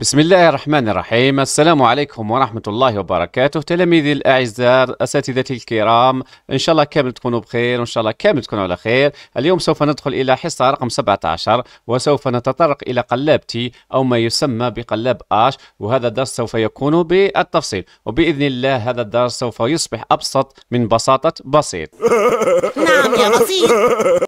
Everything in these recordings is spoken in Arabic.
بسم الله الرحمن الرحيم السلام عليكم ورحمة الله وبركاته تلاميذي الأعزاء أساتذتي الكرام إن شاء الله كامل تكونوا بخير وإن شاء الله كامل تكونوا على خير اليوم سوف ندخل إلى حصة رقم 17 وسوف نتطرق إلى قلاب تي أو ما يسمى بقلاب آش وهذا الدرس سوف يكون بالتفصيل وبإذن الله هذا الدرس سوف يصبح أبسط من بساطة بسيط نعم يا بسيط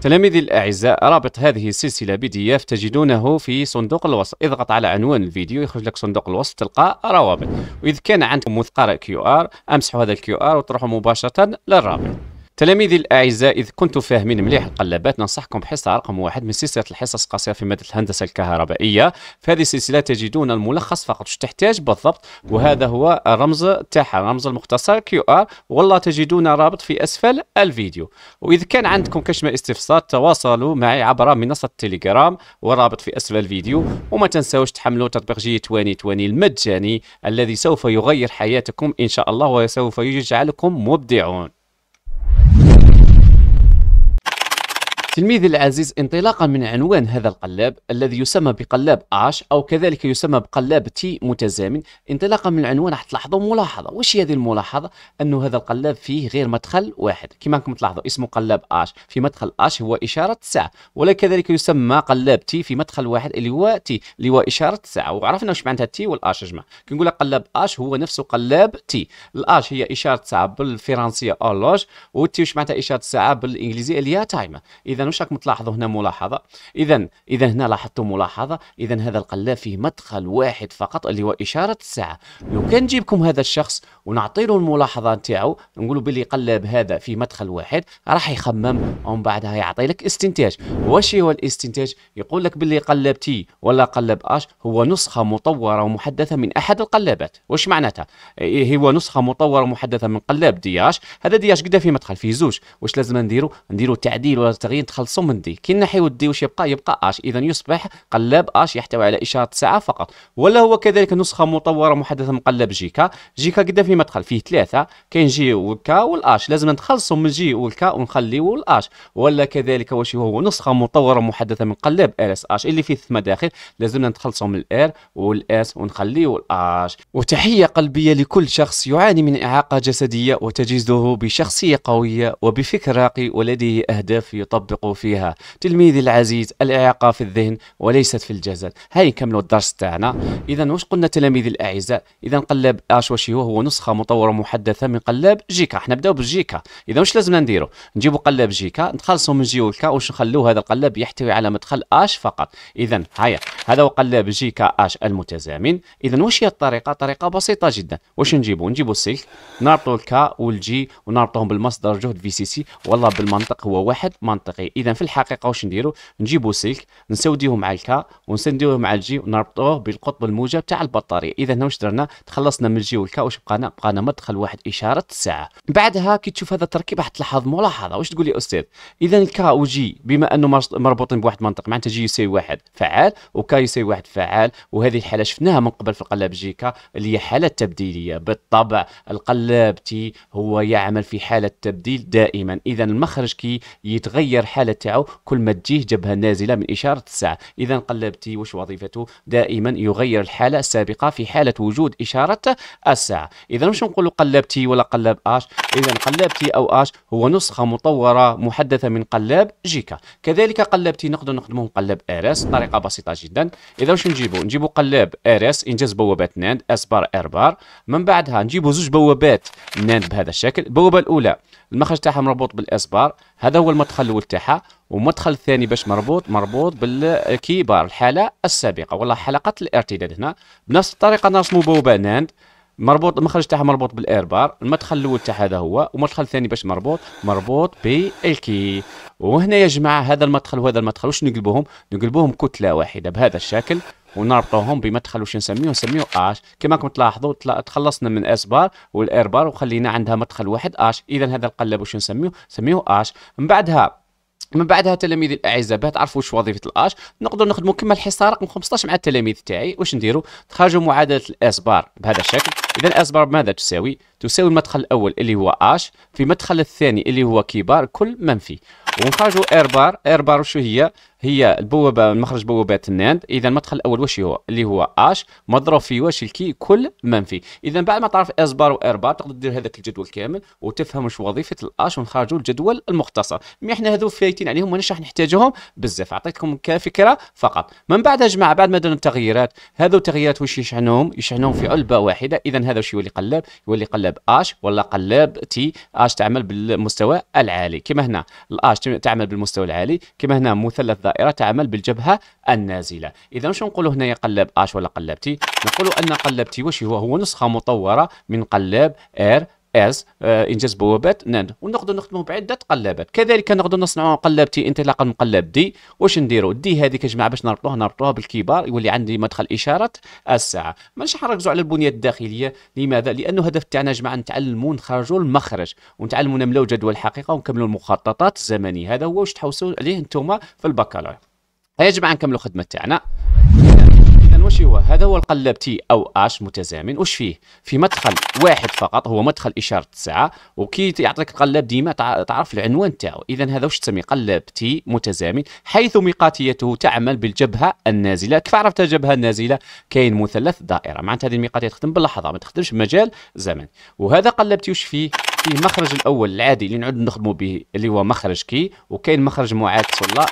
تلاميذي الأعزاء رابط هذه السلسلة بي دي اف تجدونه في صندوق الوصف اضغط على عنوان الفيديو يخرج لك صندوق الوصف تلقى روابط وإذا كان عندكم مثقرة كيو ار امسحوا هذا الكيو ار وتروحوا مباشرة للرابط تلاميذي الاعزاء اذا كنتم فاهمين مليح القلابات ننصحكم بحصه رقم واحد من سلسله الحصص القصيره في ماده الهندسه الكهربائيه في هذه السلسله تجدون الملخص فقط واش تحتاج بالضبط وهذا هو الرمز تاعها الرمز المختصر كيو ار والله تجدون رابط في اسفل الفيديو واذا كان عندكم كشمة استفسار تواصلوا معي عبر منصه التليجرام والرابط في اسفل الفيديو وما تنساوش تحملوا تطبيق جي 2020 المجاني الذي سوف يغير حياتكم ان شاء الله وسوف يجعلكم مبدعون تلميذي العزيز انطلاقا من عنوان هذا القلاب الذي يسمى بقلاب اش او كذلك يسمى بقلاب تي متزامن انطلاقا من العنوان راح تلاحظوا ملاحظه واش هي هذه الملاحظه انه هذا القلاب فيه غير مدخل واحد كما راكم تلاحظوا اسمه قلاب اش في مدخل اش هو اشاره الساعه ولا كذلك يسمى قلاب تي في مدخل واحد اللي هو تي اللي هو اشاره الساعه وعرفنا واش معناتها تي والاش يا جماعه كنقول لك قلاب اش هو نفسه قلاب تي الاش هي اشاره الساعه بالفرنسيه اولوج والتي واش معناتها اشاره الساعه بالانجليزيه اللي هي تايمر اذا اذا واش راكم تلاحظوا هنا ملاحظه اذا اذا هنا لاحظتوا ملاحظه اذا هذا القلاب فيه مدخل واحد فقط اللي هو اشاره الساعه لو كان نجيبكم هذا الشخص ونعطي له الملاحظه نتاعو نقولوا باللي قلاب هذا في مدخل واحد راح يخمم ومن بعدها يعطي لك استنتاج واش هو الاستنتاج يقول لك باللي قلاب تي ولا قلاب اش هو نسخه مطوره ومحدثه من احد القلابات واش معناتها إيه، هو نسخه مطوره ومحدثه من قلاب دياش هذا دياش قدا في مدخل فيه زوج واش لازم نديرو نديرو تعديل ولا تغيير يتخلصوا من دي كي نحيو دي واش يبقى يبقى اش اذا يصبح قلاب اش يحتوي على اشاره ساعه فقط ولا هو كذلك نسخه مطوره محدثه من قلاب جيكا جيكا قد في مدخل فيه ثلاثه كاين جي والكا والاش لازم نتخلصوا من جي والكا ونخليو الاش ولا كذلك واش هو نسخه مطوره محدثه من قلاب ال اس اش اللي فيه ثلاث مداخل لازمنا نتخلصوا من الار والاس ونخليو الاش وتحيه قلبيه لكل شخص يعاني من اعاقه جسديه وتجيزه بشخصيه قويه وبفكر راقي ولديه اهداف يطبق ينطلقوا فيها تلميذي العزيز الإعاقة في الذهن وليست في الجسد هاي نكملوا الدرس تاعنا إذا واش قلنا تلاميذي الأعزاء إذا قلب اش واش هو هو نسخة مطورة محدثة من قلاب جيكا حنا نبداو بالجيكا إذا واش لازمنا نديرو نجيبوا قلاب جيكا نخلصوا من جيوكا واش نخلوه هذا القلب يحتوي على مدخل اش فقط إذا هيا هذا هو قلاب جيكا اش المتزامن إذا واش هي الطريقة طريقة بسيطة جدا واش نجيبوا نجيبوا السلك نربطوا الكا والجي ونربطوهم بالمصدر جهد في سي سي والله بالمنطق هو واحد منطقي اذا في الحقيقه واش نديرو نجيبو سلك نسوديوه مع الكا ونسنديوه مع الجي ونربطوه بالقطب الموجب تاع البطاريه اذا هنا واش درنا تخلصنا من الجي والكا واش بقانا بقانا مدخل واحد اشاره الساعه بعدها كي تشوف هذا التركيب راح تلاحظ ملاحظه واش تقول لي استاذ اذا الكا وجي بما انه مربوطين بواحد منطق معناتها جي يساوي واحد فعال وكا يساوي واحد فعال وهذه الحاله شفناها من قبل في القلاب جيكا كا اللي هي حاله تبديليه بالطبع القلاب تي هو يعمل في حاله تبديل دائما اذا المخرج كي يتغير حالة الحاله تاعو كل ما تجيه جبهه نازله من اشاره الساعه اذا قلبتي واش وظيفته دائما يغير الحاله السابقه في حاله وجود اشاره الساعه اذا مش نقولوا قلبتي ولا قلب اش اذا قلبتي او اش هو نسخه مطوره محدثه من قلاب جيكا كذلك قلبتي نقدر نخدموه قلب ارس طريقه بسيطه جدا اذا واش نجيبو نجيبو قلاب ارس انجاز بوابات ناند اسبار اربار من بعدها نجيبو زوج بوابات ناند بهذا الشكل البوابه الاولى المخرج تاعها مربوط بالاسبار هذا هو المدخل الاول تاعها والمدخل الثاني باش مربوط مربوط بالكيبار الحاله السابقه والله حلقه الارتداد هنا بنفس الطريقه نرسموا بوباناند مربوط المخرج تاعها مربوط بالايربار المدخل الاول تاع هذا هو والمدخل الثاني باش مربوط مربوط بالكي وهنا يا جماعه هذا المدخل وهذا المدخل واش نقلبوهم نقلبوهم كتله واحده بهذا الشكل ونربطوهم بمدخل وش نسميه نسميه اش كما راكم تلاحظوا تخلصنا من اس بار والاير بار وخلينا عندها مدخل واحد اش اذا هذا القلب وش نسميه نسميه اش من بعدها من بعدها تلاميذي الاعزاء باه تعرفوا واش وظيفه الاش نقدروا نخدموا كما الحصه رقم 15 مع التلاميذ تاعي واش نديروا نخرجوا معادله الاس بار بهذا الشكل اذا بار ماذا تساوي تساوي المدخل الاول اللي هو اش في المدخل الثاني اللي هو كبار كل منفي ونخرجوا اير بار اير بار وشو هي هي البوابه مخرج بوابات الناند اذا المدخل الاول واش هو اللي هو اش مضروب في واش الكي كل منفي اذا بعد ما تعرف اس بار واير بار تقدر دير هذاك الجدول كامل وتفهم واش وظيفه الاش ونخرجوا الجدول المختصر مي احنا هذو فايتين عليهم ما راح نحتاجهم بزاف عطيتكم كفكره فقط من بعد يا جماعه بعد ما درنا التغييرات هذو التغييرات واش يشحنهم يشحنهم في علبه واحده اذا هذا واش يولي قلب يولي قلب قلاب اش ولا قلاب تي اش تعمل بالمستوى العالي كما هنا الاش تعمل بالمستوى العالي كما هنا مثلث دائره تعمل بالجبهه النازله اذا واش نقولوا هنا يا قلاب اش ولا قلاب تي نقولوا ان قلاب تي واش هو هو نسخه مطوره من قلاب ار as آه، انجاز بوابات nan ونقدر نخدموا بعده قلابات كذلك نقدر نصنعوا قلابتي انطلاقا من قلاب دي واش نديروا دي هذه جماعه باش نربطوها نربطوها بالكبار يولي عندي مدخل اشاره الساعه مانيش نركزوا على البنيه الداخليه لماذا لانه الهدف تاعنا جماعه نتعلموا نخرجوا المخرج ونتعلموا نملاو جدول الحقيقه ونكملوا المخططات الزمنيه هذا هو واش تحوسوا عليه نتوما في البكالوريا هيا جماعه نكملوا الخدمه تاعنا واش وش هو هذا هو القلاب تي او اش متزامن وش فيه في مدخل واحد فقط هو مدخل اشاره الساعه وكي يعطيك القلاب ديما تعرف العنوان تاعو اذا هذا وش تسمي قلاب تي متزامن حيث ميقاتيته تعمل بالجبهه النازله كيف عرفت الجبهه النازله كاين مثلث دائره معناتها هذه الميقاتيه تخدم باللحظه ما تخدمش مجال زمن وهذا قلب تي وش فيه فيه المخرج الاول العادي اللي نعود نخدموا به اللي هو مخرج كي وكاين مخرج معاد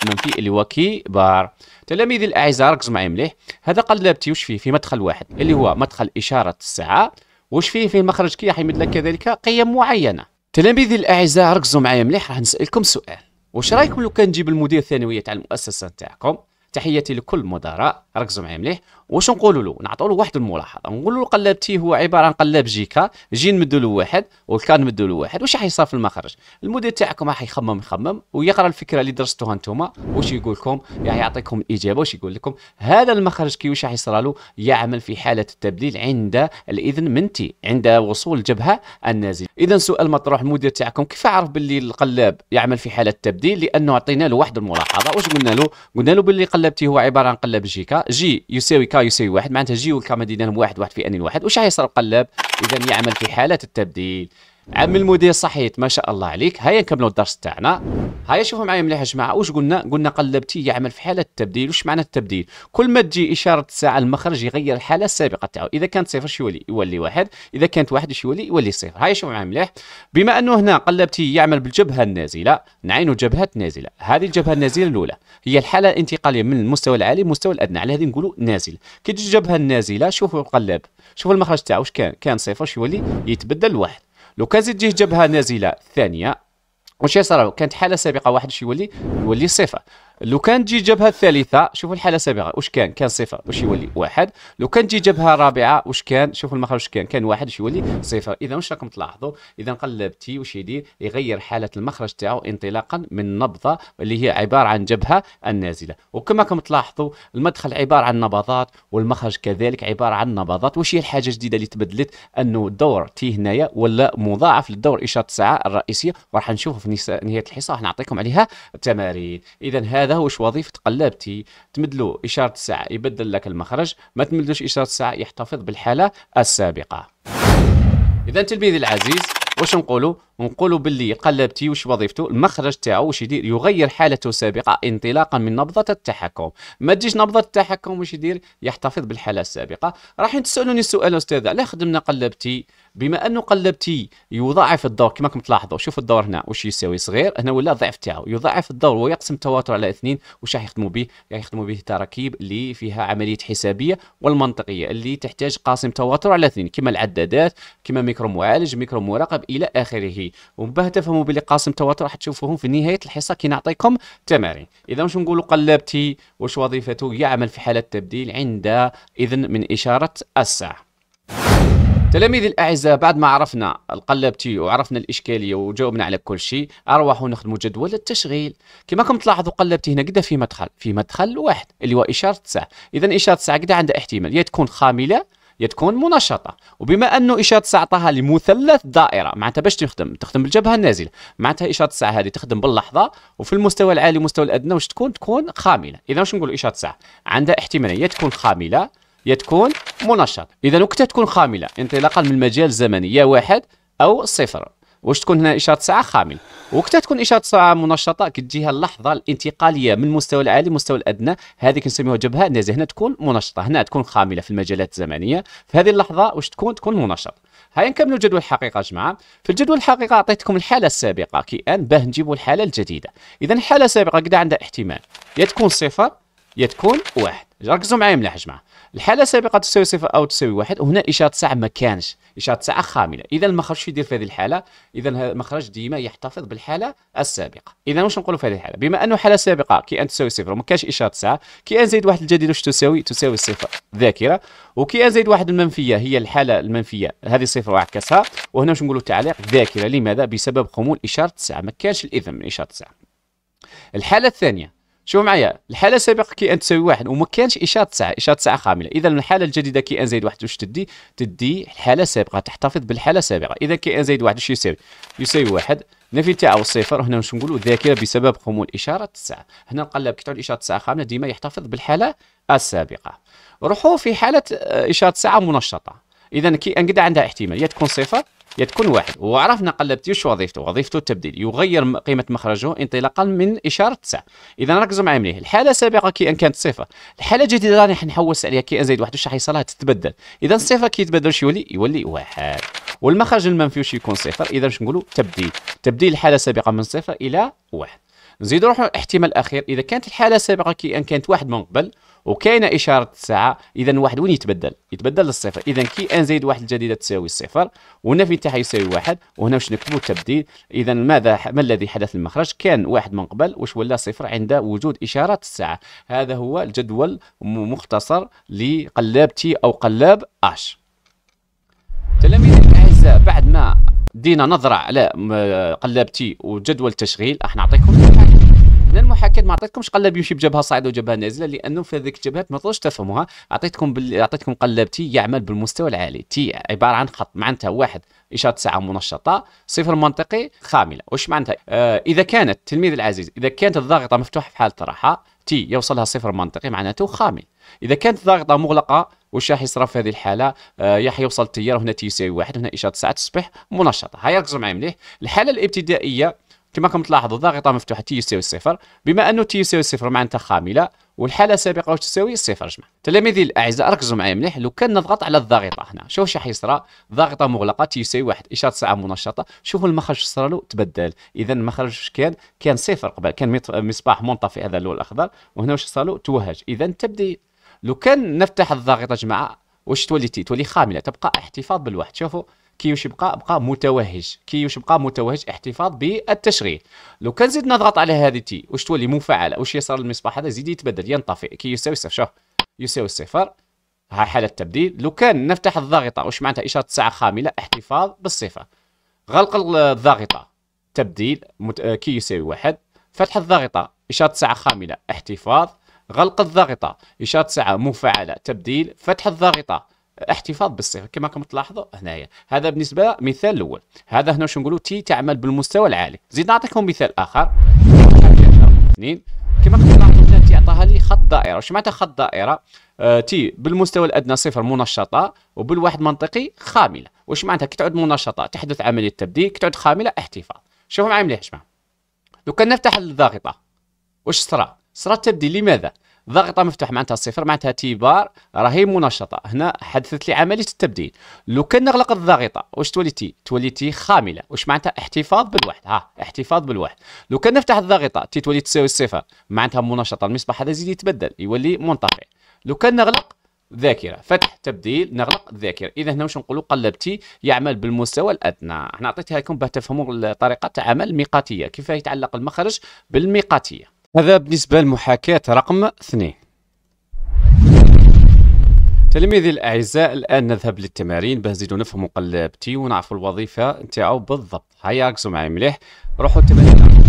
من فيه اللي هو كي بار تلاميذي الاعزاء ركزوا معي مليح هذا قلابتي واش فيه في مدخل واحد اللي هو مدخل اشاره الساعه واش فيه فيه مخرج كي يحمل لك كذلك قيم معينه تلاميذي الاعزاء ركزوا معي مليح راح نسالكم سؤال واش رايكم لو كان نجيب المدير الثانويه تاع المؤسسه تاعكم تحياتي لكل المدراء ركزوا معي مليح واش نقولوا له نعطوا له واحد الملاحظه نقول له قلاب تي هو عباره عن قلاب جيكا جي نمدوا له واحد والكا نمدوا له واحد واش راح يصير في المخرج المدير تاعكم راح يخمم يخمم ويقرا الفكره اللي درستوها انتم واش يقول لكم يعني يعطيكم الاجابه واش يقول لكم هذا المخرج كي واش راح يصير له يعمل في حاله التبديل عند الاذن من تي عند وصول الجبهه النازله اذا سؤال مطروح المدير تاعكم كيف عرف باللي القلاب يعمل في حاله التبديل لانه عطينا له واحد الملاحظه واش قلنا له قلنا له باللي قلاب تي هو عباره عن قلاب جيكا جي يساوي كا يساوي واحد معناتها جيو والكا مدينهم واحد واحد في ان واحد وش حيصير القلب اذا يعمل في حاله التبديل عم المدير صحيت ما شاء الله عليك هيا نكملوا الدرس تاعنا هيا شوفوا معايا مليح يا جماعه واش قلنا قلنا قلبتي يعمل في حاله التبديل واش معنى التبديل كل ما تجي اشاره الساعه المخرج يغير الحاله السابقه تاعو اذا كانت صفر يولي يولي واحد اذا كانت واحد يولي يولي صفر هيا شوفوا معايا مليح بما انه هنا قلبتي يعمل بالجبهه النازله نعينوا جبهه نازله هذه الجبهه النازله الاولى هي الحاله الانتقاليه من المستوى العالي للمستوى الادنى على هذه نقولوا نازل كي تجي الجبهه النازله شوفوا القلب شوفوا المخرج تاعو واش كان كان صفر يولي يتبدل لواحد لو كان زيد جيه جبهه نازله ثانيه واش يصرى كانت حاله سابقه واحد شي يولي يولي صفر لو كان تجي جبهه الثالثه شوفوا الحاله السابقه واش كان كان صفر واش يولي واحد لو كان تجي جبهه رابعه واش كان شوفوا المخرج واش كان كان واحد واش يولي صفر اذا واش راكم تلاحظوا اذا قلب تي واش يدير يغير حاله المخرج تاعو انطلاقا من نبضه اللي هي عباره عن جبهه النازله وكما راكم تلاحظوا المدخل عباره عن نبضات والمخرج كذلك عباره عن نبضات واش هي الحاجه الجديده اللي تبدلت انه الدور تي هنايا ولا مضاعف للدور اشاره الساعه الرئيسيه وراح نشوفه في نهايه الحصه راح نعطيكم عليها تمارين اذا هذا هذا هو وظيفه قلابتي تمدلو اشاره الساعه يبدل لك المخرج ما تمدلوش اشاره الساعه يحتفظ بالحاله السابقه اذا تلميذي العزيز واش نقولوا ونقولوا باللي قلبتي واش وظيفته المخرج تاعو واش يدير يغير حالته السابقه انطلاقا من نبضه التحكم ما تجيش نبضه التحكم واش يدير يحتفظ بالحاله السابقه راح تسالوني السؤال استاذ علاه خدمنا قلبتي بما انه قلبتي يضاعف الدور كما راكم تلاحظوا شوف الدور هنا واش يساوي صغير هنا ولا ضعف تاعو يضاعف الدور ويقسم التواتر على اثنين واش راح يخدموا به راح يخدموا به تراكيب اللي فيها عمليه حسابيه والمنطقيه اللي تحتاج قاسم تواتر على اثنين كما العدادات كما ميكرو معالج ميكرو مراقب الى اخره العربي ومن بعد تفهموا بلي قاسم تواتر راح تشوفوهم في نهايه الحصه كي نعطيكم تمارين اذا واش نقولوا قلابتي واش وظيفته يعمل في حاله تبديل عند اذن من اشاره الساعه تلاميذ الأعزاء بعد ما عرفنا القلبتي وعرفنا الإشكالية وجاوبنا على كل شيء اروحوا نخدموا جدول التشغيل كما راكم تلاحظوا قلبتي هنا قد في مدخل في مدخل واحد اللي هو إشارة الساعة إذا إشارة الساعة قد عندها احتمال يا تكون خاملة تكون منشطه وبما انه اشاره الساعه عطاها لمثلث دائره معناتها باش تخدم تخدم بالجبهه النازله معناتها اشاره الساعه هذه تخدم باللحظه وفي المستوى العالي والمستوى الادنى واش تكون تكون خامله اذا واش نقولوا اشاره الساعه عندها احتماليه تكون خامله يا تكون منشط اذا وقتها تكون خامله انطلاقا من المجال الزمني يا واحد او صفر واش تكون هنا اشاره الساعه خامل وقتها تكون اشاره الساعه منشطه كتجيها اللحظه الانتقاليه من المستوى العالي للمستوى الادنى هذه كنسميوها جبهه نازله هنا تكون منشطه هنا تكون خامله في المجالات الزمنيه في هذه اللحظه واش تكون تكون منشطه هيا نكملوا جدول الحقيقه جماعه في الجدول الحقيقه عطيتكم الحاله السابقه كي ان باه نجيبوا الحاله الجديده اذا الحاله السابقه كدا عندها احتمال يا تكون صفر يا تكون واحد ركزوا معايا مليح جماعه الحاله السابقه تساوي صفر او تساوي واحد وهنا اشاره ساعه ما كانش اشاره ساعه خامله اذا المخرج شو يدير في هذه الحاله اذا المخرج ديما يحتفظ بالحاله السابقه اذا واش نقولوا في هذه الحاله بما انه حاله سابقه كي ان تساوي صفر وما كانش اشاره ساعه كي ان زائد واحد الجديد واش تساوي تساوي صفر ذاكره وكي ان زائد واحد المنفيه هي الحاله المنفيه هذه صفر وعكسها وهنا واش نقولوا تعليق ذاكره لماذا بسبب خمول اشاره ساعه ما كانش الاذن من اشاره ساعه الحاله الثانيه شوف معايا الحاله السابقه كي ان تساوي واحد وما كانش اشاره تسعه اشاره تسعه خامله اذا الحاله الجديده كي ان زائد واحد واش تدي تدي الحاله السابقه تحتفظ بالحاله السابقه اذا كي ان زائد واحد واش يساوي يساوي واحد نفي تاع الصفر هنا واش نقولوا ذاكره بسبب خمول اشاره تسعه هنا نقلب كي تعود اشاره تسعه خامله ديما يحتفظ بالحاله السابقه روحوا في حاله آه، اشاره تسعه منشطه اذا كي ان قد عندها احتمال يا تكون صفر يتكون واحد وعرفنا قلبت وش وظيفته وظيفته التبديل يغير قيمه مخرجه انطلاقا من اشاره 9 اذا ركزوا معي مليح الحاله السابقه كي ان كانت صفر الحاله الجديده راني حنحوس عليها كي ان زائد واحد وش حيصير تتبدل اذا الصفر كي يتبدل وش يولي يولي واحد والمخرج المنفي وش يكون صفر اذا واش نقولوا تبديل تبديل الحاله السابقه من صفر الى واحد نزيدوا نروحوا احتمال اخير اذا كانت الحاله السابقه كي ان كانت واحد من قبل وكاينه اشاره الساعه اذا واحد وين يتبدل يتبدل للصفر اذا كي ان زائد واحد الجديده تساوي الصفر وهنا تاعها يساوي واحد وهنا واش نكتبوا التبديل اذا ماذا ما الذي حدث المخرج كان واحد من قبل واش ولا صفر عند وجود اشاره الساعه هذا هو الجدول مختصر لقلاب تي او قلاب اش تلاميذي الاعزاء بعد ما دينا نظره على قلاب تي وجدول التشغيل راح نعطيكم هنا المحاكاه ما عطيتكمش قلب يمشي بجبهه صاعده وجبهه نازله لانه في هذيك الجبهات ما تقدرش تفهموها عطيتكم بال... عطيتكم قلب تي يعمل بالمستوى العالي تي عباره عن خط معناتها واحد اشاره ساعه منشطه صفر منطقي خامله واش معناتها آه اذا كانت تلميذ العزيز اذا كانت الضاغطه مفتوحه في حاله طرحها تي يوصلها صفر منطقي معناته خامل اذا كانت الضاغطه مغلقه وش راح يصرى في هذه الحاله آه يح يوصل التيار هنا يساوي واحد هنا اشاره ساعه تصبح منشطه هيا ركزوا معي مليح الحاله الابتدائيه كما راكم تلاحظوا الضاغطه مفتوحه تي يساوي صفر بما انه تي يساوي صفر معناتها خامله والحاله السابقه واش تساوي صفر جماعه تلاميذي الاعزاء ركزوا معايا مليح لو كان نضغط على الضاغطه هنا شوف شحال حيصرى ضاغطه مغلقه تي يساوي واحد اشاره ساعه منشطه شوفوا المخرج صرا له تبدل اذا المخرج واش كان كان صفر قبل كان مصباح منطفئ هذا اللون الاخضر وهنا واش صار له توهج اذا تبدا لو كان نفتح الضاغطه جماعه واش تولي تي تولي خامله تبقى احتفاظ بالواحد شوفوا كي واش يبقى بقى متوهج كي واش يبقى متوهج احتفاظ بالتشغيل لو كان زيد نضغط على هذه تي واش تولي مفعله واش يصير المصباح هذا يزيد يتبدل ينطفئ كي يساوي صفر شوف يساوي صفر ها حالة تبديل لو كان نفتح الضاغطة واش معناتها إشارة الساعه خاملة احتفاظ بالصفر غلق الضاغطة تبديل مت... آه، كي يساوي واحد فتح الضاغطة إشارة الساعه خاملة احتفاظ غلق الضاغطة إشارة الساعه مفعلة تبديل فتح الضاغطة احتفاظ بالصفه كما راكم تلاحظوا هنايا هذا بالنسبه مثال الاول هذا هنا واش نقولوا تي تعمل بالمستوى العالي زيد نعطيكم مثال اخر اثنين كما تلاحظوا هنا تي عطاها لي خط دائره واش معناتها خط دائره آه تي بالمستوى الادنى صفر منشطه وبالواحد منطقي خامله واش معناتها كي تعود منشطه تحدث عمليه تبديل كي تعود خامله احتفاظ شوفوا معايا مليح جماعه لو كان نفتح الضاغطه واش صرا صرا تبديل لماذا ضغطه مفتوح معناتها صفر معناتها تي بار راهي منشطه هنا حدثت لي عمليه التبديل لو كان نغلق الضاغطه واش تولي تي تولي تي خامله واش معناتها احتفاظ بالواحد ها احتفاظ بالواحد لو كان نفتح الضاغطه تي تولي تساوي صفر معناتها منشطه المصباح هذا يزيد يتبدل يولي منطفئ لو كان نغلق ذاكره فتح تبديل نغلق الذاكره اذا هنا واش نقولوا قلبتي يعمل بالمستوى الادنى احنا عطيتها لكم باه تفهموا الطريقه تاع عمل ميقاتيه كيف يتعلق المخرج بالميقاتيه هذا بالنسبة لمحاكاة رقم اثنين تلاميذي الأعزاء الآن نذهب للتمارين باش نزيدو نفهمو قلبتي تي ونعرفو الوظيفة نتاعو بالضبط هيا ركزو معايا مليح روحو التمارين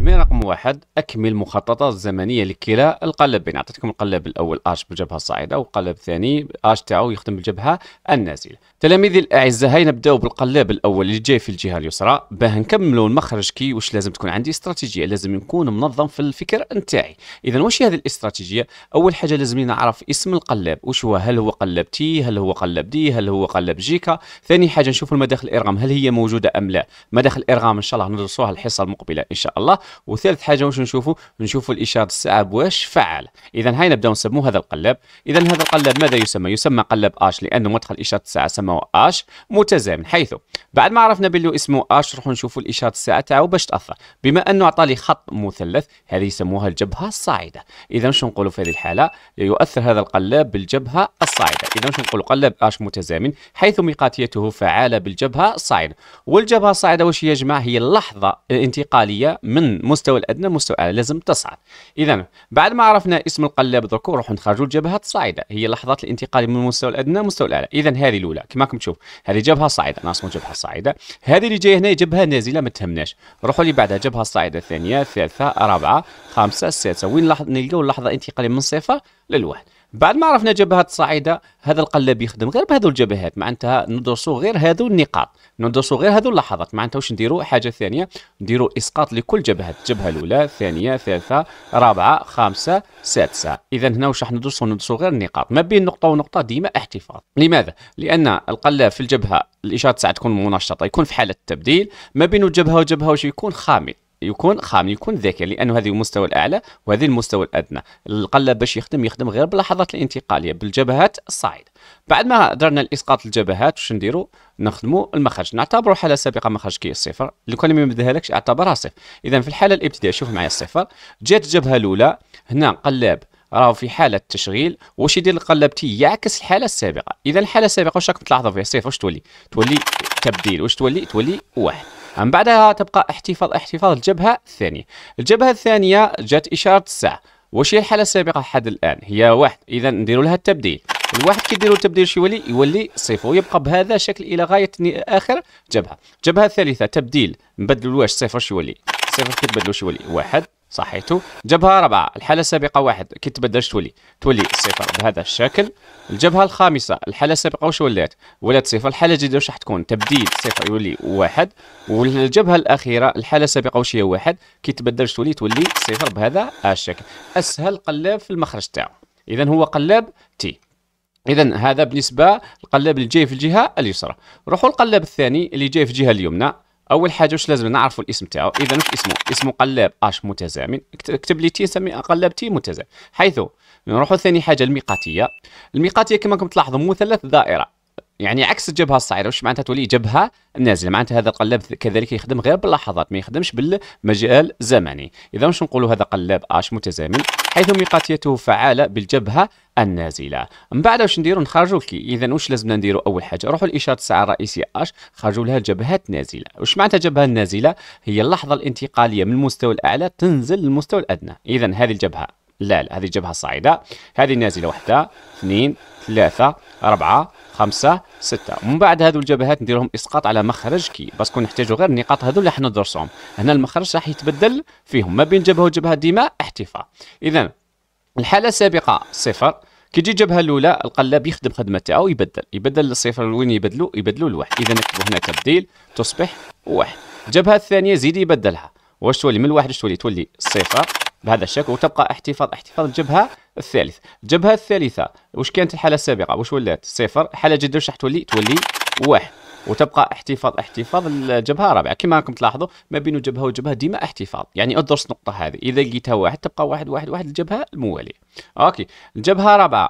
تمرين رقم واحد أكمل المخططات الزمنية لكلا القلبين يعني عطيتكم القلب الأول أش بالجبهة الصاعدة والقلب الثاني أش تاعو يخدم بالجبهة النازلة تلاميذي الأعزاء هاي نبداو بالقلب الأول اللي جاي في الجهة اليسرى باه نكملوا المخرج كي واش لازم تكون عندي استراتيجية لازم نكون منظم في الفكر نتاعي إذا واش هي هذه الاستراتيجية أول حاجة لازم نعرف اسم القلب واش هو هل هو قلب تي هل هو قلب دي هل هو قلب جيكا ثاني حاجة نشوفوا المداخل الإرغام هل هي موجودة أم لا مداخل الإرغام إن شاء الله ندرسوها الحصة المقبلة إن شاء الله وثالث حاجه واش نشوفوا نشوفوا الاشاره الساعه واش فعال اذا هاي نبداو نسموه هذا القلب اذا هذا القلب ماذا يسمى يسمى قلب اش لانه مدخل اشاره الساعه سموه اش متزامن حيث بعد ما عرفنا باللي اسمه اش نروحوا نشوفوا الاشاره الساعه تاعو باش تاثر بما انه عطى لي خط مثلث هذه يسموها الجبهه الصاعده اذا واش نقولوا في هذه الحاله يؤثر هذا القلب بالجبهه الصاعده اذا واش نقولوا قلب اش متزامن حيث ميقاتيته فعاله بالجبهه الصاعده والجبهه الصاعده واش هي يا جماعه هي اللحظه الانتقاليه من المستوى الادنى مستوى اعلى لازم تصعد اذا بعد ما عرفنا اسم القلاب دركو نروحوا نخرجوا الجبهات الصاعده هي لحظات الانتقال من المستوى الادنى للمستوى الاعلى اذا هذه الاولى كما راكم تشوف هذه جبهه صاعده ناصموا جبهه صاعده هذه اللي جايه هنا جبهه نازله ما تهمناش نروحوا اللي بعدها جبهه صاعده الثانيه الثالثه الرابعه خمسه السادسه وين نلقاو اللحظه الانتقاليه من صفر للواحد بعد ما عرفنا جبهات الصعيدة هذا القلب يخدم غير بهذو الجبهات معناتها ندرسوا غير هذو النقاط ندرسوا غير هذو اللحظات معناتها واش نديروا حاجة ثانية نديروا إسقاط لكل جبهة الجبهة الأولى الثانية ثالثة رابعة خامسة سادسة إذا هنا واش راح ندرسوا ندرسوا غير النقاط ما بين نقطة ونقطة ديما احتفاظ لماذا؟ لأن القلب في الجبهة الإشارة تاعها تكون منشطة يكون في حالة تبديل ما بين جبهة وجبهة واش يكون خامل يكون خام يكون ذكي لانه هذه المستوى الاعلى وهذه المستوى الادنى القلب باش يخدم يخدم غير بلحظات الانتقاليه بالجبهات الصعيد بعد ما درنا الاسقاط الجبهات واش نديرو نخدمو المخرج نعتبروا حاله سابقه مخرج كي صفر لو كان ما يمدهالكش اعتبرها صفر اذا في الحاله الابتدائيه شوف معايا الصفر جات الجبهه الاولى هنا قلاب راهو في حاله تشغيل واش يدير القلب تي يعكس الحاله السابقه اذا الحاله السابقه واش راكم تلاحظوا فيها صفر واش تولي تولي تبديل واش تولي تولي واحد أما بعدها تبقى احتفاظ احتفاظ الجبهة الثانية الجبهة الثانية جات إشارة الساعة واش هي الحالة السابقة حد الآن هي واحد إذا نديروا لها التبديل الواحد كي ديروا التبديل شو يولي يولي صفر ويبقى بهذا الشكل الى غايه اخر جبهه الجبهه الثالثه تبديل نبدلوا الواش صفر شو يولي صفر كي تبدلوا شو يولي واحد صحيتو جبهة رابعة الحالة السابقة واحد كي تبدلش تولي تولي صفر بهذا الشكل الجبهة الخامسة الحالة السابقة واش ولات ولات صفر الحالة الجديدة واش راح تكون تبديل صفر يولي واحد والجبهة الأخيرة الحالة السابقة واش هي واحد كي تبدلش تولي تولي صفر بهذا الشكل أسهل قلاب في المخرج تاعو إذا هو قلاب تي اذا هذا بالنسبه للقلاب اللي جاي في الجهه اليسرى نروحوا للقلاب الثاني اللي جاي في الجهه اليمنى اول حاجه واش لازم نعرفوا الاسم تاعو اذا واش اسمه اسمه قلاب اش متزامن اكتب لي تي سمي قلاب تي متزامن حيث نروحوا ثاني حاجه الميقاتيه الميقاتيه كما راكم تلاحظوا مثلث دائره يعني عكس الجبهه الصاعده وش معناتها تولي جبهه نازله معناتها هذا القلاب كذلك يخدم غير باللحظات ما يخدمش بالمجال الزمني اذا واش نقولوا هذا قلاب اش متزامن حيث ميقاتيته فعاله بالجبهه النازله من بعد واش نديروا نخرجوا كي اذا واش لازمنا نديروا اول حاجه نروحوا لاشاره الساعه الرئيسيه اش خرجوا لها جبهات نازله واش معناتها جبهه النازله هي اللحظه الانتقاليه من المستوى الاعلى تنزل للمستوى الادنى اذا هذه الجبهه لا لا هذه جبهة صاعدة هذه نازلة واحدة اثنين ثلاثة أربعة خمسة ستة ومن بعد هذو الجبهات نديرهم إسقاط على مخرج كي باسكو نحتاجو غير النقاط هذو اللي حندرسهم هنا المخرج راح يتبدل فيهم ما بين جبهة وجبهة ديما احتفاء إذا الحالة السابقة صفر كي تجي الجبهه الاولى القلاب يخدم خدمه تاعو يبدل يبدل الصفر وين يبدلوا يبدلوا الواحد اذا نكتبوا هنا تبديل تصبح واحد الجبهه الثانيه زيد يبدلها واش تولي من الواحد واش تولي تولي صفر بهذا الشكل وتبقى احتفاظ احتفاظ الجبهه الثالث الجبهه الثالثه واش كانت الحاله السابقه واش ولات صفر حاله جدا واش راح تولي تولي واحد وتبقى احتفاظ احتفاظ الجبهه الرابعه كما راكم تلاحظوا ما بين جبهه وجبهه ديما احتفاظ يعني ادرس النقطه هذه اذا لقيتها واحد تبقى واحد واحد واحد الجبهه المواليه اوكي الجبهه الرابعه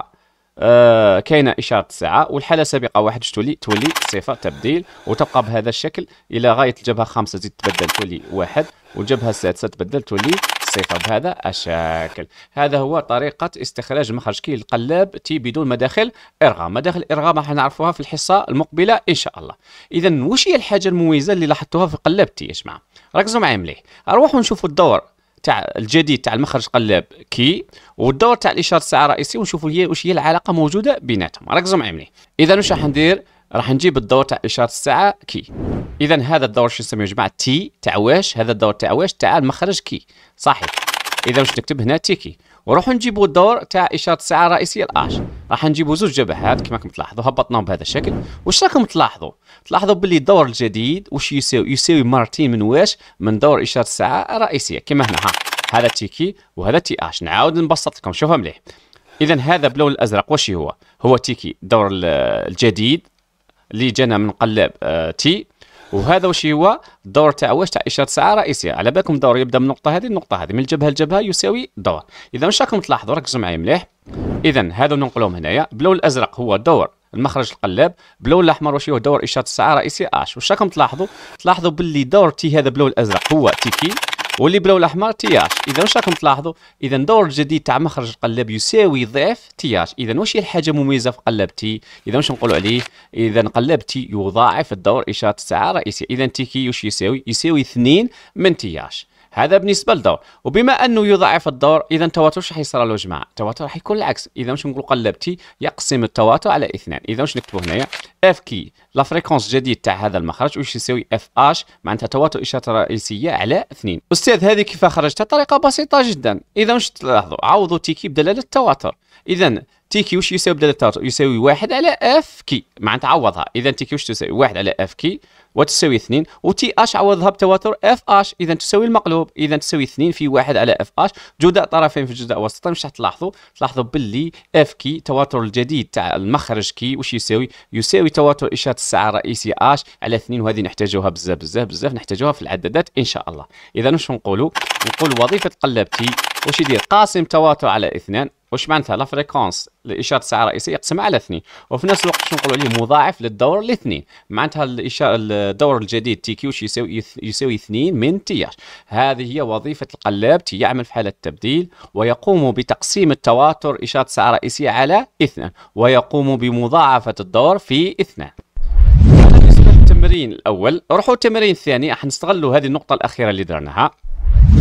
آه كاينه اشاره الساعه والحاله السابقه واحد تولي تولي صفر تبديل وتبقى بهذا الشكل الى غايه الجبهه الخامسة تزيد تبدل تولي واحد والجبهه السادسه تبدل تولي بسيطه بهذا الشكل هذا هو طريقه استخراج مخرج كي القلاب تي بدون مداخل ارغام مداخل ارغام راح نعرفوها في الحصه المقبله ان شاء الله اذا واش هي الحاجه المميزه اللي لاحظتوها في قلاب تي يا جماعه ركزوا معايا مليح نروحوا نشوفوا الدور تاع الجديد تاع المخرج قلاب كي والدور تاع الاشاره الساعه الرئيسي ونشوفوا هي واش هي العلاقه موجوده بيناتهم ركزوا معايا مليح اذا واش راح ندير راح نجيب الدور تاع اشاره الساعه كي اذا هذا الدور شو نسميه يا جماعه تي تاع واش هذا الدور تاع واش تاع المخرج كي صحيح اذا واش نكتب هنا تيكي ونروحوا نجيبوا الدور تاع اشاره الساعه الرئيسيه الاش راح نجيبوا زوج جبهات كما راكم تلاحظوا هبطناهم بهذا الشكل واش راكم تلاحظوا تلاحظوا باللي الدور الجديد واش يساوي يساوي مرتين من واش من دور اشاره الساعه الرئيسيه كما هنا ها هذا تيكي وهذا تي اش نعاود نبسط لكم شوفوا مليح اذا هذا باللون الازرق واش هو هو تيكي الدور الجديد اللي جانا من قلاب آه تي وهذا واش هو الدور تاع واش تاع اشاره ساعه رئيسيه على بالكم الدور يبدا من النقطه هذه النقطه هذه من الجبهه للجبهه يساوي دور اذا واش راكم تلاحظوا ركزوا معايا مليح اذا هذا ننقلهم هنايا بلون الازرق هو دور المخرج القلاب بلون الاحمر واش هو دور اشاره الساعه رئيسيه اش واش راكم تلاحظوا تلاحظوا باللي دور تي هذا بلون الازرق هو تيكي واللي بلاو الاحمر تي اش اذا واش راكم تلاحظوا اذا الدور الجديد تاع مخرج القلب يساوي ضعف تي اش اذا واش هي الحاجه مميزه في قلب تي اذا واش نقولوا عليه اذا قلب تي يضاعف الدور اشاره الساعه الرئيسيه اذا تي كي واش يساوي يساوي 2 من تي اش هذا بالنسبه للدور وبما انه يضعف الدور اذا التواتر واش راح يصير له جماعه التواتر راح يكون العكس اذا واش نقول قلبتي يقسم التواتر على اثنان اذا واش نكتبوا هنايا اف كي لا فريكونس جديد تاع هذا المخرج واش يساوي اف اش معناتها تواتر اشاره رئيسيه على اثنين استاذ هذه كيف خرجتها طريقه بسيطه جدا اذا واش تلاحظوا عوضوا تي كي بدلاله التواتر اذا تي كي واش يساوي بدلاله التواتر يساوي واحد على اف كي معناتها عوضها اذا تي كي واش تساوي واحد على اف كي وتساوي 2 وتي اش عوضها بتواتر اف اش اذا تساوي المقلوب اذا تساوي 2 في 1 على اف اش جداء طرفين في جداء وسط مش تلاحظوا تلاحظوا باللي اف كي تواتر الجديد تاع المخرج كي واش يساوي يساوي تواتر اشاره الساعه الرئيسي اش على 2 وهذه نحتاجوها بزاف بزاف بزاف نحتاجوها في العدادات ان شاء الله اذا واش نقولوا نقول وظيفه قلب تي واش يدير قاسم تواتر على اثنان واش معناتها لا فريكونس لاشاره الساعه الرئيسيه يقسمها على اثنين وفي نفس الوقت شنو نقولوا عليه مضاعف للدور الاثنين معناتها الاشاره الدور الجديد تي كيو يساوي يساوي 2 من تي اش هذه هي وظيفة القلاب تي يعمل في حالة تبديل ويقوم بتقسيم التواتر إشارة ساعة رئيسية على اثنان ويقوم بمضاعفة الدور في اثنان بالنسبة للتمرين الأول روحوا التمرين الثاني راح نستغلوا هذه النقطة الأخيرة اللي درناها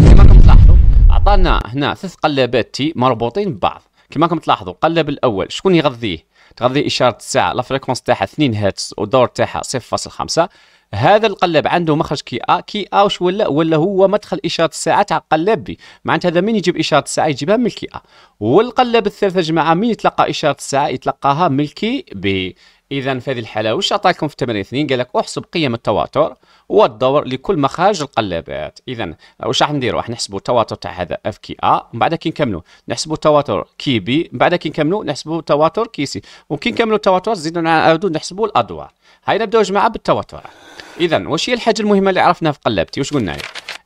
كما راكم تلاحظوا عطانا هنا ثلاث قلابات تي مربوطين ببعض كما راكم تلاحظوا القلب الأول شكون يغذيه تغذي اشاره الساعه لا فريكونس تاعها 2 هرتز والدور تاعها 0.5 هذا القلب عنده مخرج كي ا كي ا واش ولا ولا هو مدخل اشاره الساعه تاع القلاب بي معناتها هذا من يجيب اشاره الساعه يجيبها من الكي ا والقلب الثالث يا جماعه من يتلقى اشاره الساعه يتلقاها من الكي بي إذا في هذه الحالة واش أعطاكم في التمرين اثنين قال لك أحسب قيم التواتر والدور لكل مخارج القلابات، إذا واش راح نديروا؟ راح نحسبوا التواتر تاع هذا اف كي أ، من بعد كي نكملوا نحسبوا التواتر كي بي، من بعد كي نكملوا نحسبوا التواتر كي سي، وكي نكملوا التواتر زيدنا نعاودوا نحسبوا الأدوار. هاي نبداو يا جماعة بالتواتر. إذا واش هي الحاجة المهمة اللي عرفناها في قلابتي؟ واش قلنا؟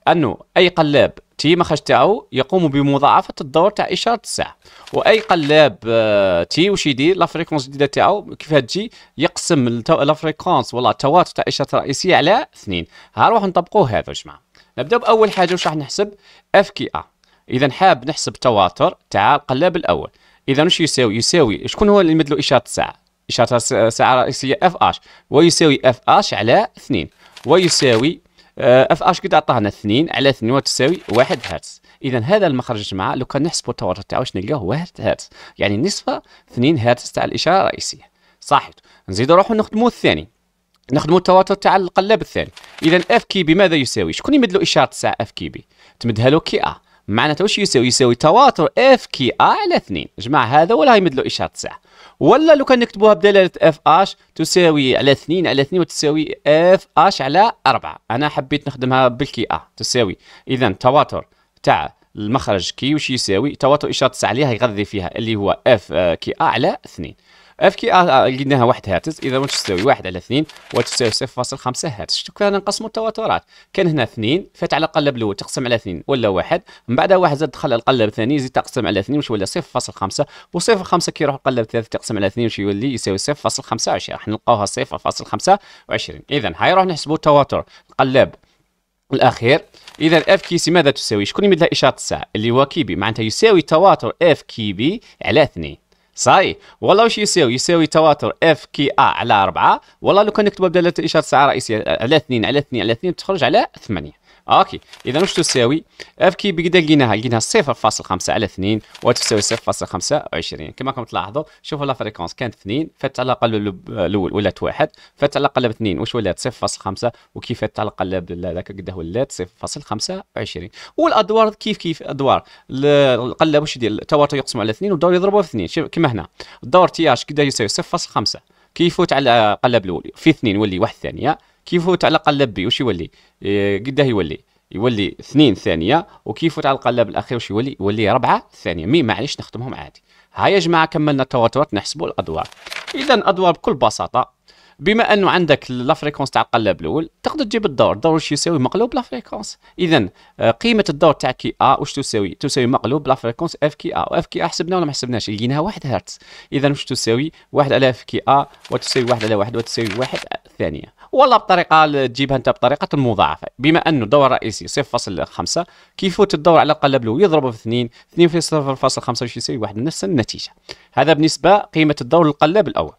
أنه أي قلاب تي مخرج تاعو يقوم بمضاعفه الدور تاع اشاره الساعه واي قلاب آه، تي وش يدير لا فريكونس الجديده تاعو كيفاه تجي يقسم لا فريكونس ولا التواتر تاع اشاره الرئيسيه على اثنين ها نروح نطبقوا هذا يا جماعه نبداو باول حاجه واش راح نحسب اف كي ا اذا حاب نحسب التواتر تاع القلاب الاول اذا واش يساوي يساوي شكون هو اللي يمدلو اشاره الساعه اشاره الساعه الرئيسيه اف اش ويساوي اف اش على اثنين ويساوي أه، اف اش قد عطاهنا 2 على 2 تساوي 1 هرتز اذا هذا المخرج جماعه لو كان نحسبوا التوتر تاعو واش نلقاه 1 هرتز يعني نصف 2 هرتز تاع الاشاره الرئيسيه صحيح نزيد نروحوا نخدموا الثاني نخدموا التواتر تاع القلاب الثاني اذا اف كي بي ماذا يساوي شكون يمد له اشاره تاع اف كي بي تمدها له كي ا معناتها واش يساوي يساوي تواتر اف كي ا على 2 جماعه هذا ولا يمد له اشاره تاع ولا لو كان نكتبوها بدلالة اف اش تساوي على 2 على 2 وتساوي اف اش على 4 انا حبيت نخدمها بالكي ا آه تساوي اذا تواتر تاع المخرج كي وش يساوي تواتر اشاره عليها يغذي فيها اللي هو اف كي ا آه على 2 اف كي آه، آه، لقيناها 1 هرتز اذا واش تساوي 1 على 2 وتساوي 0.5 هرتز شوف كيفاش نقسموا التواترات كان هنا 2 فات على القلب الاول تقسم على 2 ولا 1 من بعدها 1 زاد دخل القلب الثاني يزيد تقسم على 2 واش ولا 0.5 و0.5 كي يروح القلب الثالث تقسم على 2 واش يولي يساوي 0.25 راح نلقاوها 0.25 اذا هاي راح نحسبوا التواتر القلب الاخير اذا اف كي سي ماذا تساوي شكون يمد لها اشاره الساعه اللي هو كي بي معناتها يساوي تواتر اف كي بي على 2 صاي والله واش يساوي يساوي تواتر اف كي ا على 4 والله لو كان نكتبها بدلاله الاشاره الساعه الرئيسيه على 2 على 2 على 2 تخرج على 8 اوكي اذا وش تساوي اف كي بقدر لقيناها لقيناها 0.5 على 2 وتساوي 0.25 كما راكم تلاحظوا شوفوا لا فريكونس كانت 2 فات على قلب الاول ولات 1 فات على قلب 2 واش ولات 0.5 وكيف فات على قلب هذاك قد ولات 0.25 والادوار كيف كيف ادوار القلب واش يدير التواتر يقسم على 2 والدور يضربوا في 2 كما هنا الدور تي اش قد يساوي 0.5 يفوت على قلب الاول في 2 يولي 1 ثانيه كيف على قلب بي واش يولي إيه، قداه يولي يولي اثنين ثانيه وكيف على القلب الاخير واش يولي يولي ربعه ثانيه مي معليش نخدمهم عادي ها يا جماعه كملنا التواترات نحسبوا الادوار اذا الادوار بكل بساطه بما انه عندك لا فريكونس تاع القلاب الاول تقدر تجيب الدور الدور واش يساوي مقلوب لا فريكونس اذا آه، قيمه الدور تاع كي ا واش تساوي تساوي مقلوب لا فريكونس اف كي ا واف كي ا حسبنا ولا ما حسبناش لقيناها 1 هرتز اذا واش تساوي 1 على اف كي ا وتساوي 1 على 1 وتساوي 1 الثانيه ولا بطريقه تجيبها انت بطريقه المضاعفه بما انه الدور الرئيسي 0.5 يفوت الدور على القلب الاول يضربه في 2 2 في 0.5 واش يساوي واحد نفس النتيجه هذا بالنسبه قيمه الدور القلب الاول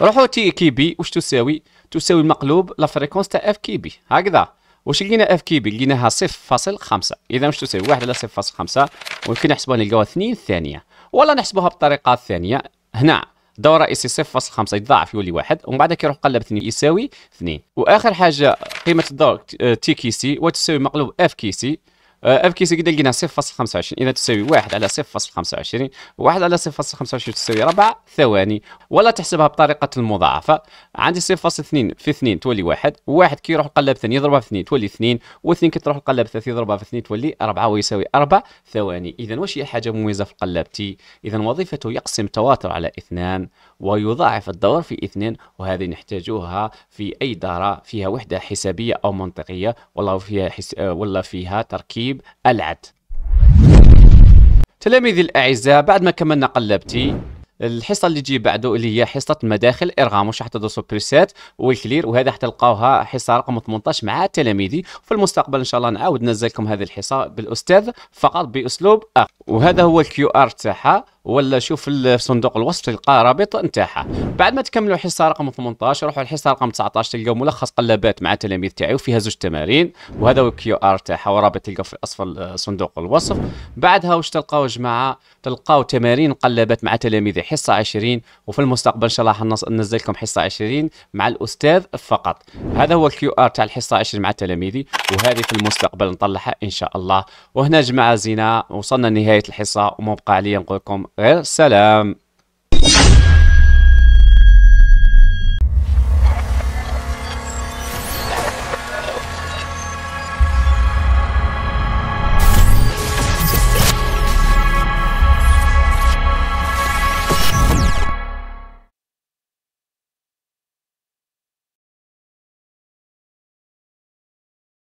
روحوا تي كي بي واش تساوي تساوي المقلوب لا فريكونس تاع اف كي بي هكذا واش لقينا اف كي بي لقيناها 0.5 اذا واش تساوي واحد على 0.5 ويمكن نحسبوها نلقاوها 2 ثانيه ولا نحسبوها بالطريقه الثانيه هنا دوره اس خمسة يتضاعف يولي واحد ومن بعد كيروح قلب اثنين يساوي اثنين واخر حاجه قيمه الدور آه، تي كي سي وتساوي مقلوب اف كي سي اف سي قد لقينا 0.25 اذا تساوي 1 على 0.25 1 على 0.25 تساوي 4 ثواني ولا تحسبها بطريقه المضاعفه عندي 0.2 في 2 تولي 1 1 كي يروح القلب الثاني يضربها في 2 تولي 2 و2 كي تروح القلب الثالث يضربها في 2 تولي 4 ويساوي 4 ثواني اذا واش هي حاجه مميزه في القلب تي اذا وظيفته يقسم تواتر على اثنان ويضاعف الدور في اثنين وهذه نحتاجوها في أي دارة فيها وحدة حسابية أو منطقية ولا فيها, حس... ولا فيها تركيب العد تلاميذي الأعزاء بعد ما كملنا قلبتي الحصه اللي تجي بعده اللي هي حصه مداخل ارغام وش حتدرسوا بريسات والكلير وهذا حتلقاوها حصه رقم 18 مع تلاميذي في المستقبل ان شاء الله نعاود نزلكم هذه الحصه بالاستاذ فقط باسلوب اخر وهذا هو الكيو ار تاعها ولا شوف في صندوق الوصف تلقى رابط نتاعها بعد ما تكملوا الحصه رقم 18 روحوا الحصه رقم 19 تلقاو ملخص قلابات مع التلاميذ تاعي وفيها زوج تمارين وهذا هو الكيو ار تاعها ورابط تلقاو في اسفل آه، صندوق الوصف بعدها واش تلقاو جماعه تلقاو تمارين قلابات مع تلاميذي حصه 20 وفي المستقبل ان شاء الله ننزل لكم حصه 20 مع الاستاذ فقط هذا هو الكيو ار تاع الحصه 20 مع تلاميذي وهذه في المستقبل نطلعها ان شاء الله وهنا جماعه زينه وصلنا لنهايه الحصه وما بقى عليا نقول لكم El Salam.